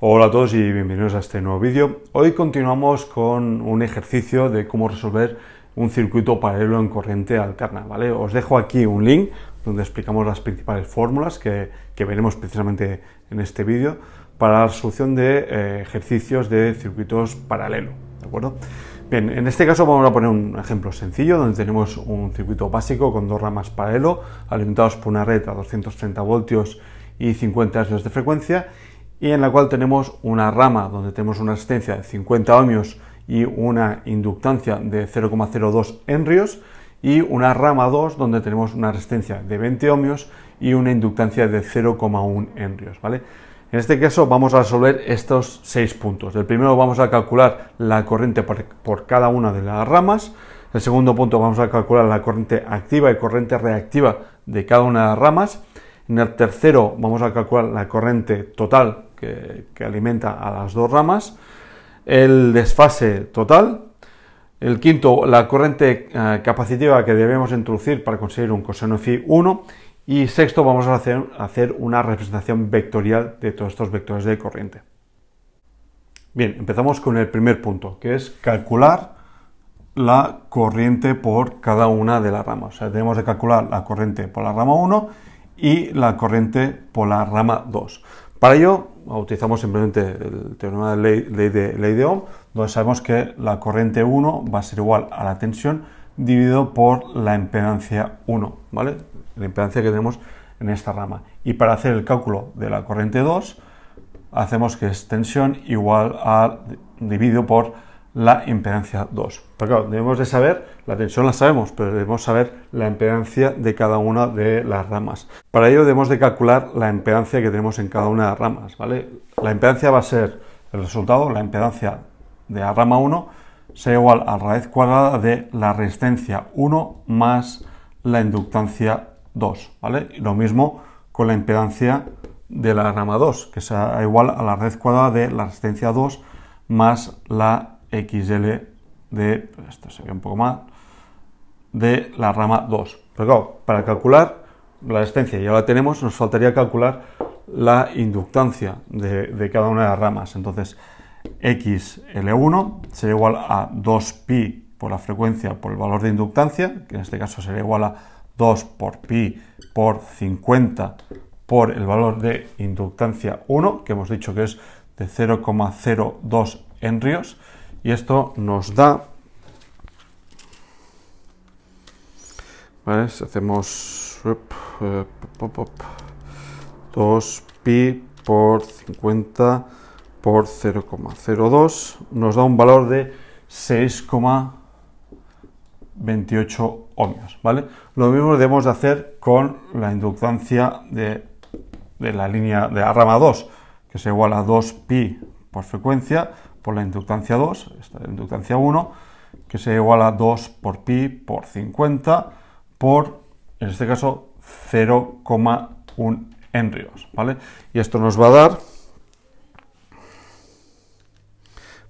Hola a todos y bienvenidos a este nuevo vídeo. Hoy continuamos con un ejercicio de cómo resolver un circuito paralelo en corriente alterna, ¿vale? Os dejo aquí un link donde explicamos las principales fórmulas que, veremos precisamente en este vídeo para la resolución de eh, ejercicios de circuitos paralelo, ¿de acuerdo? Bien, en este caso vamos a poner un ejemplo sencillo donde tenemos un circuito básico con dos ramas paralelo alimentados por una red a 230 voltios y 50 Hz de frecuencia y en la cual tenemos una rama donde tenemos una resistencia de 50 ohmios y una inductancia de 0,02 henrios y una rama 2 donde tenemos una resistencia de 20 ohmios y una inductancia de 0,1 henrios, ¿vale? En este caso vamos a resolver estos seis puntos. El primero vamos a calcular la corriente por, por, cada una de las ramas. El segundo punto vamos a calcular la corriente activa y corriente reactiva de cada una de las ramas. En el tercero vamos a calcular la corriente total que, alimenta a las dos ramas, el desfase total, el quinto, la corriente eh, capacitiva que debemos introducir para conseguir un coseno phi 1. Y sexto, vamos a hacer, hacer, una representación vectorial de todos estos vectores de corriente. Bien, empezamos con el primer punto, que es calcular la corriente por cada una de las ramas. O sea, tenemos que calcular la corriente por la rama 1 y la corriente por la rama 2. Para ello, utilizamos simplemente el teorema de ley, ley, de, de Ohm, donde sabemos que la corriente 1 va a ser igual a la tensión dividido por la impedancia 1, ¿vale? La impedancia que tenemos en esta rama. Y para hacer el cálculo de la corriente 2, hacemos que es tensión igual a dividido por la impedancia 2. Pero claro, debemos de saber, la tensión la sabemos, pero debemos saber la impedancia de cada una de las ramas. Para ello debemos de calcular la impedancia que tenemos en cada una de las ramas, ¿vale? La impedancia va a ser el resultado, la impedancia de la rama 1 sea igual a la raíz cuadrada de la resistencia 1 más la inductancia 2, ¿vale? lo mismo con la impedancia de la rama 2, que será igual a la raíz cuadrada de la resistencia 2 más la XL de, esto sería un poco más, de la rama 2. Pero claro, para calcular la distancia ya la tenemos, nos faltaría calcular la inductancia de, cada una de las ramas. Entonces, XL1 sería igual a 2pi por la frecuencia por el valor de inductancia, que en este caso sería igual a 2 por pi por 50 por el valor de inductancia 1, que hemos dicho que es de 0,02 ríos, y esto nos da... Si hacemos... 2pi eh, por 50 por 0,02 nos da un valor de 6,28 ohmios, ¿vale? Lo mismo debemos de hacer con la inductancia de, de la línea de la rama 2, que es igual a 2pi por frecuencia por la inductancia 2, esta es inductancia 1, que sea igual a 2 por pi por 50 por, en este caso, 0,1 henrios, ¿vale? Y esto nos va a dar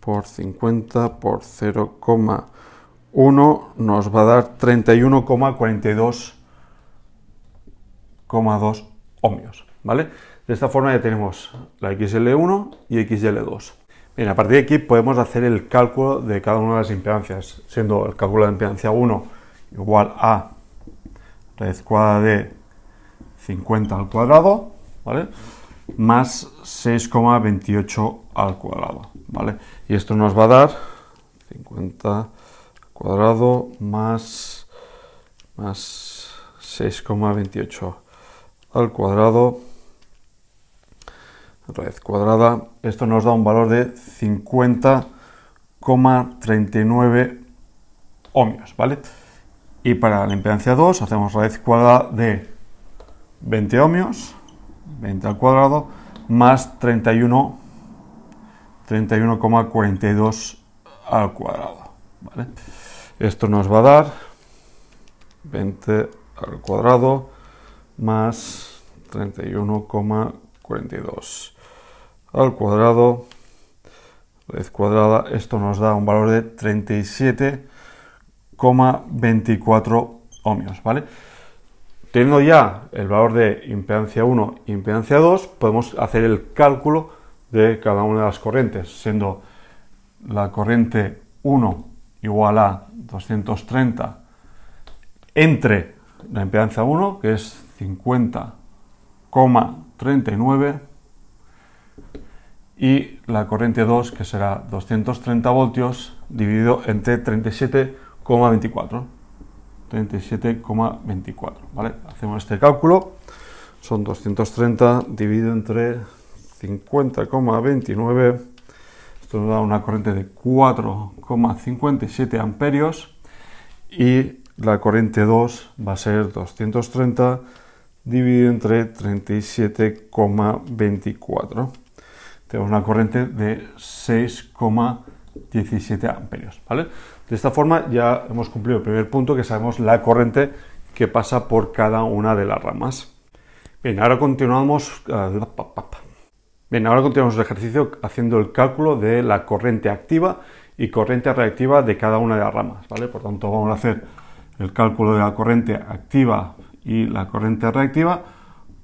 por 50 por 0,1 nos va a dar 31,42,2 ohmios, ¿vale? De esta forma ya tenemos la XL1 y XL2. Bien, a partir de aquí podemos hacer el cálculo de cada una de las impedancias, siendo el cálculo de impedancia 1 igual a raíz cuadrada de 50 al cuadrado, ¿vale? Más 6,28 al cuadrado, ¿vale? Y esto nos va a dar 50 al cuadrado más, más 6,28 al cuadrado raíz cuadrada. Esto nos da un valor de 50,39 ohmios, ¿vale? Y para la impedancia 2 hacemos raíz cuadrada de 20 ohmios, 20 al cuadrado, más 31, 31,42 al cuadrado, ¿vale? Esto nos va a dar 20 al cuadrado más 31,42 al cuadrado vez cuadrada, esto nos da un valor de 37,24 ohmios, ¿vale? Teniendo ya el valor de impedancia 1 y impedancia 2, podemos hacer el cálculo de cada una de las corrientes, siendo la corriente 1 igual a 230 entre la impedancia 1, que es 50,39, y la corriente 2 que será 230 voltios dividido entre 37,24 37,24 ¿vale? hacemos este cálculo son 230 dividido entre 50,29 esto nos da una corriente de 4,57 amperios y la corriente 2 va a ser 230 dividido entre 37,24 tenemos una corriente de 6,17 amperios. ¿vale? De esta forma ya hemos cumplido el primer punto que sabemos la corriente que pasa por cada una de las ramas. Bien, ahora continuamos. Ah, Bien, ahora continuamos el ejercicio haciendo el cálculo de la corriente activa y corriente reactiva de cada una de las ramas, ¿vale? Por tanto, vamos a hacer el cálculo de la corriente activa y la corriente reactiva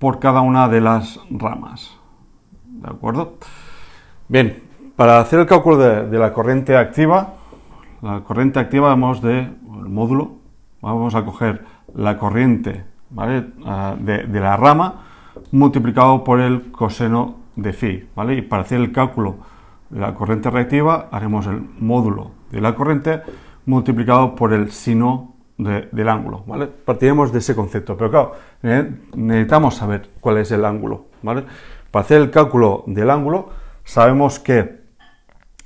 por cada una de las ramas, ¿de acuerdo? Bien, para hacer el cálculo de, la corriente activa, la corriente activa vamos de el módulo, vamos a coger la corriente ¿vale? Ah, de, la rama multiplicado por el coseno de phi, ¿vale? Y para hacer el cálculo de la corriente reactiva haremos el módulo de la corriente multiplicado por el sino del ángulo, ¿vale? Partiremos de ese concepto, pero claro, eh, necesitamos saber cuál es el ángulo, ¿vale? Para hacer el cálculo del ángulo, sabemos que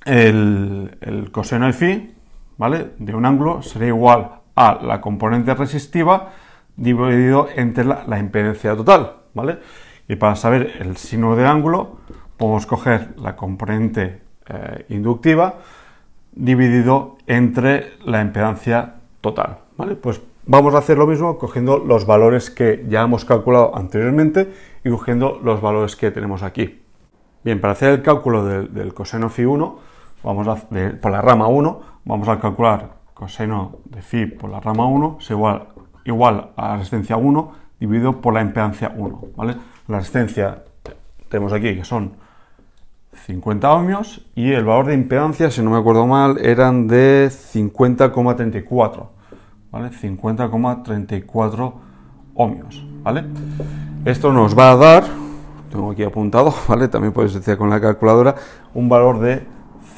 el, coseno de phi ¿vale? de un ángulo será igual a la componente resistiva dividido entre la, impedancia impedencia total. ¿vale? Y para saber el signo de ángulo, podemos coger la componente eh, inductiva dividido entre la impedancia total. ¿vale? Pues vamos a hacer lo mismo cogiendo los valores que ya hemos calculado anteriormente y cogiendo los valores que tenemos aquí. Bien, para hacer el cálculo del, coseno phi 1, vamos a, por la rama 1, vamos a calcular coseno de fi por la rama 1 es igual, igual a la resistencia 1 dividido por la impedancia 1, ¿vale? La resistencia tenemos aquí que son 50 ohmios y el valor de impedancia, si no me acuerdo mal, eran de 50,34, ¿vale? 50,34 ohmios, ¿vale? Esto nos va a dar, tengo aquí apuntado, ¿vale? También puedes decir con la calculadora, un valor de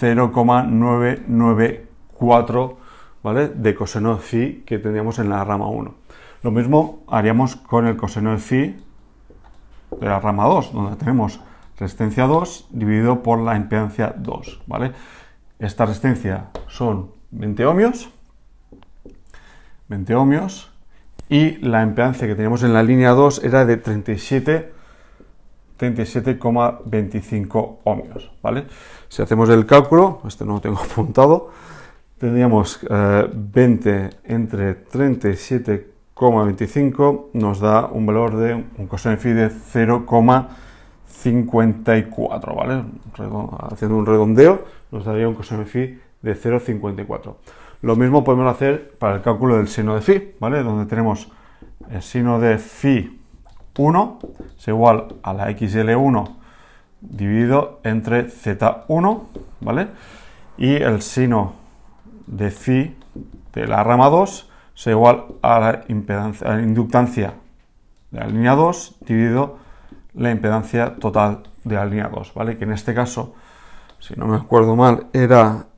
0,994, ¿vale? De coseno de phi que teníamos en la rama 1. Lo mismo haríamos con el coseno de phi de la rama 2, donde tenemos resistencia 2 dividido por la impedancia 2, ¿vale? Esta resistencia son 20 ohmios, 20 ohmios, y la impedancia que teníamos en la línea 2 era de 37 37,25 ohmios, ¿vale? Si hacemos el cálculo, este no lo tengo apuntado, tendríamos 20 eh, entre 37,25 nos da un valor de un coseno phi de 0,54, ¿vale? Haciendo un redondeo nos daría un coseno phi de 0,54. Lo mismo podemos hacer para el cálculo del seno de phi, ¿vale? Donde tenemos el seno de phi 1 es igual a la xl1 dividido entre z1, ¿vale? Y el seno de phi de la rama 2 es igual a la, impedancia, la inductancia de la línea 2 dividido la impedancia total de la línea 2, ¿vale? Que en este caso, si no me acuerdo mal, era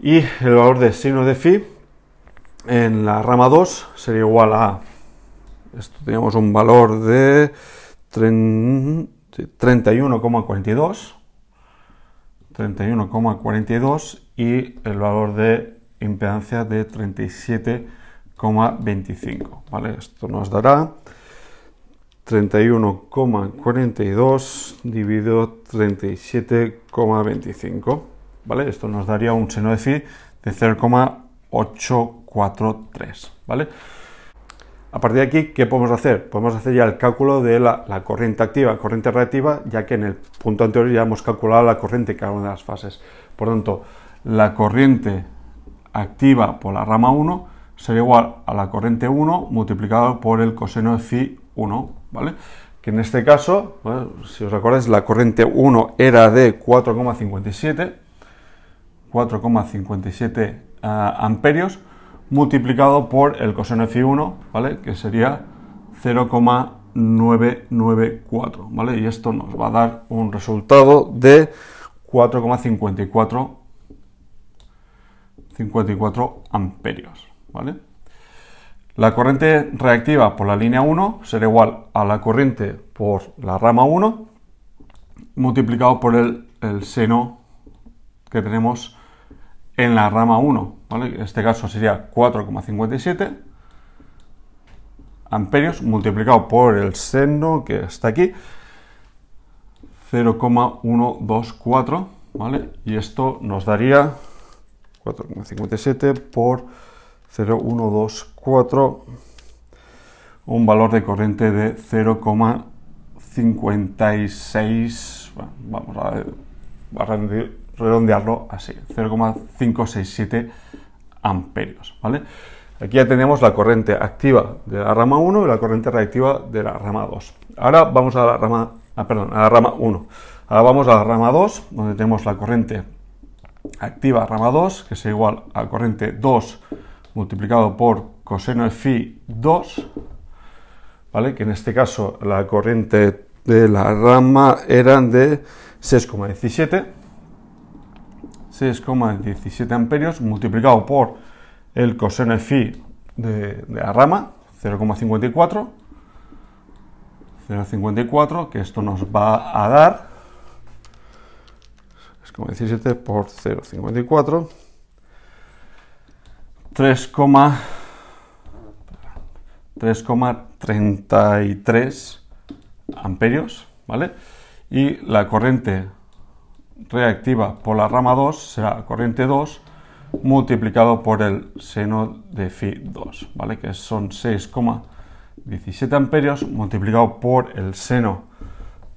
y el valor de signo de phi en la rama 2 sería igual a esto tenemos un valor de 31,42 31,42 y el valor de impedancia de 37,25 ¿vale? esto nos dará 31,42 dividido 37,25 esto nos daría un seno de phi de 0,843, ¿vale? A partir de aquí, ¿qué podemos hacer? Podemos hacer ya el cálculo de la, corriente activa, corriente reactiva, ya que en el punto anterior ya hemos calculado la corriente cada una de las fases. Por tanto, la corriente activa por la rama 1 sería igual a la corriente 1 multiplicado por el coseno de phi 1, ¿vale? Que en este caso, si os acordáis, la corriente 1 era de 4,57, 4,57 eh, amperios multiplicado por el coseno Fi1, ¿vale? Que sería 0,994, ¿vale? Y esto nos va a dar un resultado de 4,54 54 amperios, ¿vale? La corriente reactiva por la línea 1 será igual a la corriente por la rama 1 multiplicado por el, el seno que tenemos en la rama 1, ¿vale? En este caso sería 4,57 amperios multiplicado por el seno que está aquí, 0,124, ¿vale? Y esto nos daría 4,57 por 0,124, un valor de corriente de 0,56, vamos a, a rendir redondearlo así, 0,567 amperios, ¿vale? Aquí ya tenemos la corriente activa de la rama 1 y la corriente reactiva de la rama 2. Ahora vamos a la rama, ah, perdón, a la rama 1. Ahora vamos a la rama 2, donde tenemos la corriente activa rama 2, que es igual a corriente 2 multiplicado por coseno de phi 2, ¿vale? Que en este caso la corriente de la rama eran de 6,17 6,17 amperios multiplicado por el coseno phi de, de la rama, 0,54, 0,54, que esto nos va a dar 6,17 por 0,54, 3,33 amperios, ¿vale? Y la corriente reactiva por la rama 2 será corriente 2 multiplicado por el seno de phi 2, ¿vale? Que son 6,17 amperios multiplicado por el seno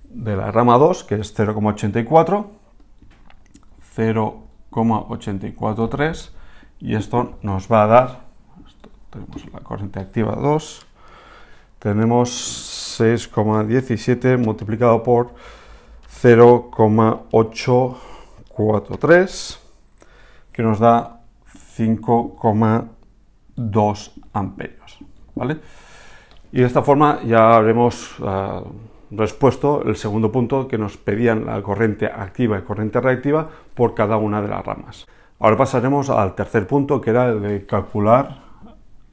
de la rama 2, que es 0,84, 0,843, y esto nos va a dar, tenemos la corriente activa 2, tenemos 6,17 multiplicado por 0,843 que nos da 5,2 amperios. ¿vale? Y de esta forma ya habremos eh, respuesto el segundo punto que nos pedían la corriente activa y corriente reactiva por cada una de las ramas. Ahora pasaremos al tercer punto que era el de calcular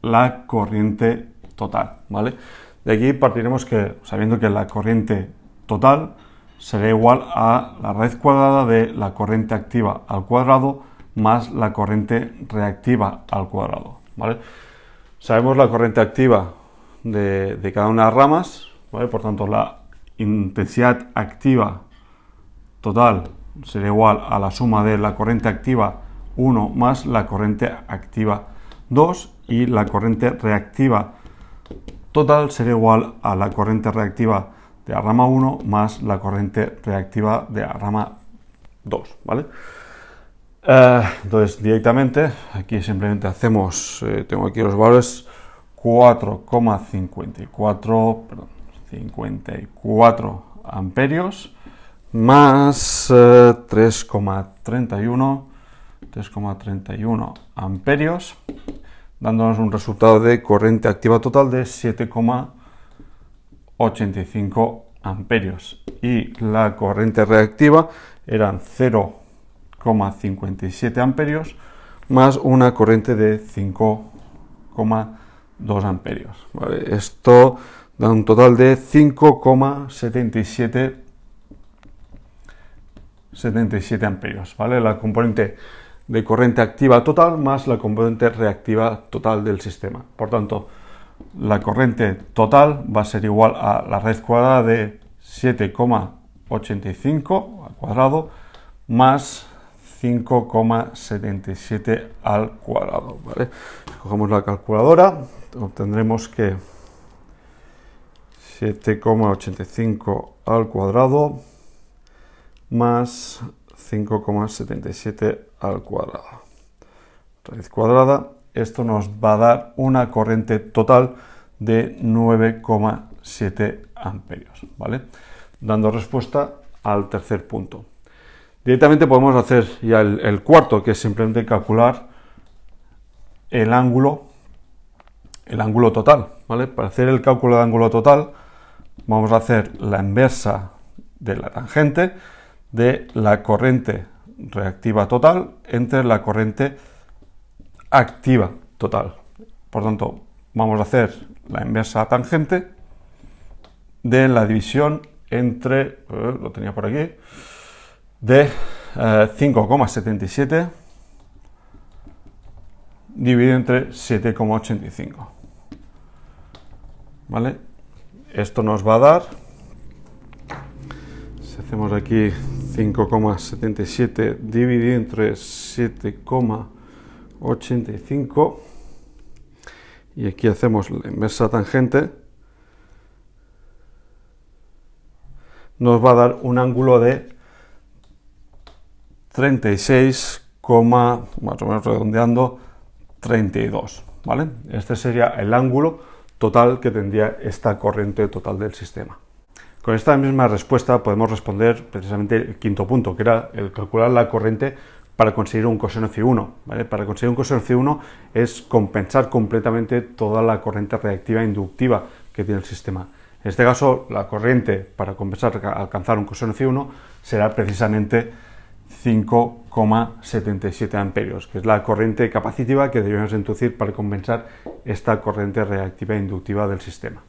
la corriente total. ¿vale? De aquí partiremos que sabiendo que la corriente total será igual a la red cuadrada de la corriente activa al cuadrado más la corriente reactiva al cuadrado. Sabemos la corriente activa de, cada una de las ramas, por tanto la intensidad activa total será igual a la suma de la corriente activa 1 más la corriente activa 2 y la corriente reactiva total será igual a la corriente reactiva de la rama 1 más la corriente reactiva de la rama 2, ¿vale? Eh, entonces, directamente, aquí simplemente hacemos, eh, tengo aquí los valores 4,54, 54 amperios más 3,31, eh, 3,31 amperios, dándonos un resultado de corriente activa total de 7,31 85 amperios y la corriente reactiva eran 0,57 amperios más una corriente de 5,2 amperios. Esto da un total de 5,77 77 amperios, ¿vale? La componente de corriente activa total más la componente reactiva total del sistema. Por tanto, la corriente total va a ser igual a la raíz cuadrada de 7,85 al cuadrado más 5,77 al cuadrado. Cogemos la calculadora, obtendremos que 7,85 al cuadrado más 5,77 al cuadrado. Raíz cuadrada esto nos va a dar una corriente total de 9,7 amperios, ¿vale? Dando respuesta al tercer punto. Directamente podemos hacer ya el, cuarto, que es simplemente calcular el ángulo, el ángulo total, ¿vale? Para hacer el cálculo de ángulo total, vamos a hacer la inversa de la tangente de la corriente reactiva total entre la corriente activa total. Por tanto, vamos a hacer la inversa tangente de la división entre, eh, lo tenía por aquí, de 5,77 eh, dividido entre 7,85. ¿Vale? Esto nos va a dar, si hacemos aquí 5,77 dividido entre 7,85, 85 y aquí hacemos la inversa tangente nos va a dar un ángulo de 36, más o menos redondeando 32 ¿vale? este sería el ángulo total que tendría esta corriente total del sistema con esta misma respuesta podemos responder precisamente el quinto punto que era el calcular la corriente para conseguir un coseno c 1 ¿vale? Para conseguir un coseno c 1 es compensar completamente toda la corriente reactiva inductiva que tiene el sistema. En este caso, la corriente para compensar alcanzar un coseno c 1 será precisamente 5,77 amperios, que es la corriente capacitiva que debemos introducir para compensar esta corriente reactiva inductiva del sistema.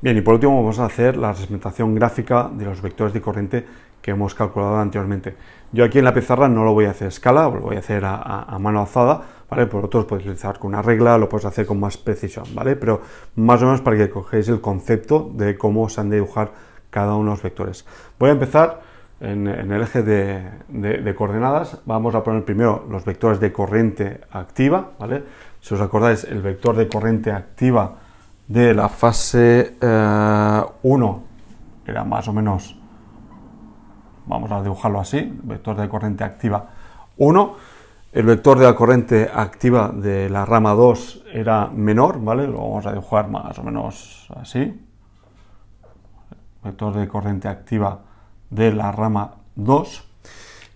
Bien, y por último vamos a hacer la representación gráfica de los vectores de corriente que hemos calculado anteriormente. Yo aquí en la pizarra no lo voy a hacer a escala, lo voy a hacer a, mano alzada, ¿vale? otros podéis utilizar con una regla, lo podéis hacer con más precisión, ¿vale? Pero más o menos para que cogéis el concepto de cómo se han de dibujar cada uno de los vectores. Voy a empezar en, el eje de, de, coordenadas. Vamos a poner primero los vectores de corriente activa, ¿vale? Si os acordáis, el vector de corriente activa de la fase 1 eh, era más o menos, vamos a dibujarlo así, vector de corriente activa 1, el vector de la corriente activa de la rama 2 era menor, ¿vale? Lo vamos a dibujar más o menos así. Vector de corriente activa de la rama 2.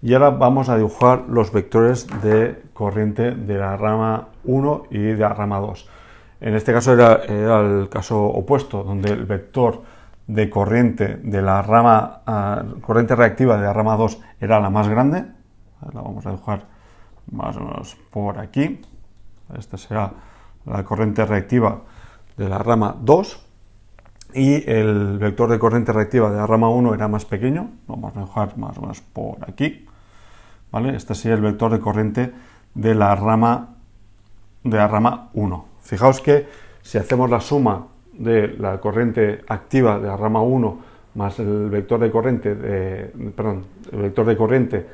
Y ahora vamos a dibujar los vectores de corriente de la rama 1 y de la rama 2. En este caso era, el caso opuesto, donde el vector de corriente de la rama, ah, corriente reactiva de la rama 2 era la más grande. La vamos a dibujar más o menos por aquí. Esta será la corriente reactiva de la rama 2 y el vector de corriente reactiva de la rama 1 era más pequeño, vamos a dejar más o menos por aquí, ¿vale? Este sería el vector de corriente de la rama de la rama 1. Fijaos que si hacemos la suma de la corriente activa de la rama 1 más el vector de corriente, el vector de corriente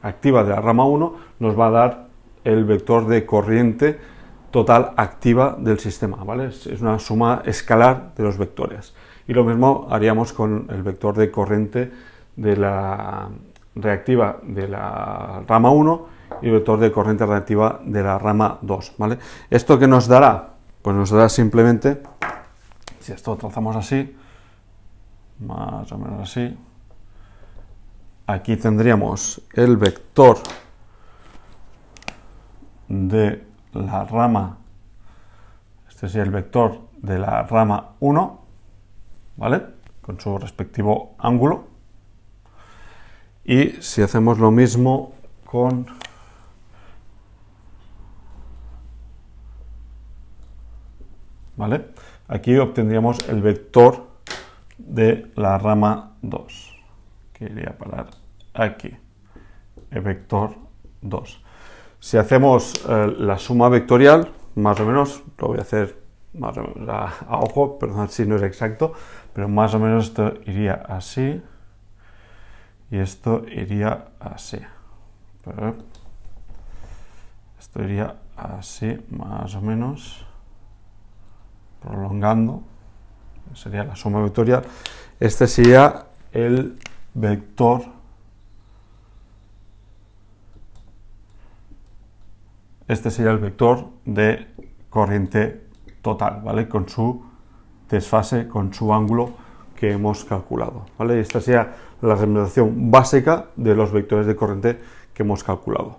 activa de la rama 1 nos va a dar el vector de corriente total activa del sistema, ¿vale? Es una suma escalar de los vectores. Y lo mismo haríamos con el vector de corriente de la reactiva de la rama 1 y vector de corriente reactiva de la rama 2. ¿vale? ¿Esto qué nos dará? Pues nos dará simplemente, si esto lo trazamos así, más o menos así, aquí tendríamos el vector de la rama, este sería el vector de la rama 1, ¿vale? Con su respectivo ángulo. Y si hacemos lo mismo con ¿vale? Aquí obtendríamos el vector de la rama 2, que iría a parar aquí, el vector 2. Si hacemos eh, la suma vectorial, más o menos, lo voy a hacer a, ojo, perdón si no es exacto, pero más o menos esto iría así y esto iría así. esto iría así, más o menos prolongando, sería la suma vectorial, este sería el vector este sería el vector de corriente total, ¿vale? Con su desfase, con su ángulo que hemos calculado, ¿vale? Esta sería la representación básica de los vectores de corriente que hemos calculado.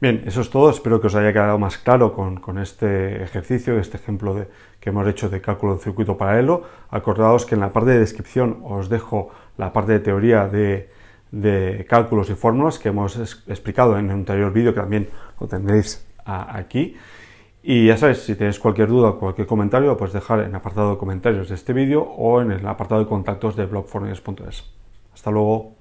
Bien, eso es todo. Espero que os haya quedado más claro con, este ejercicio, este ejemplo de, que hemos hecho de cálculo de circuito paralelo. Acordaos que en la parte de descripción os dejo la parte de teoría de, cálculos y fórmulas que hemos explicado en el anterior vídeo que también lo tendréis aquí. Y ya sabéis, si tenéis cualquier duda o cualquier comentario, lo podéis dejar en el apartado de comentarios de este vídeo o en el apartado de contactos de blogformulas.es. Hasta luego.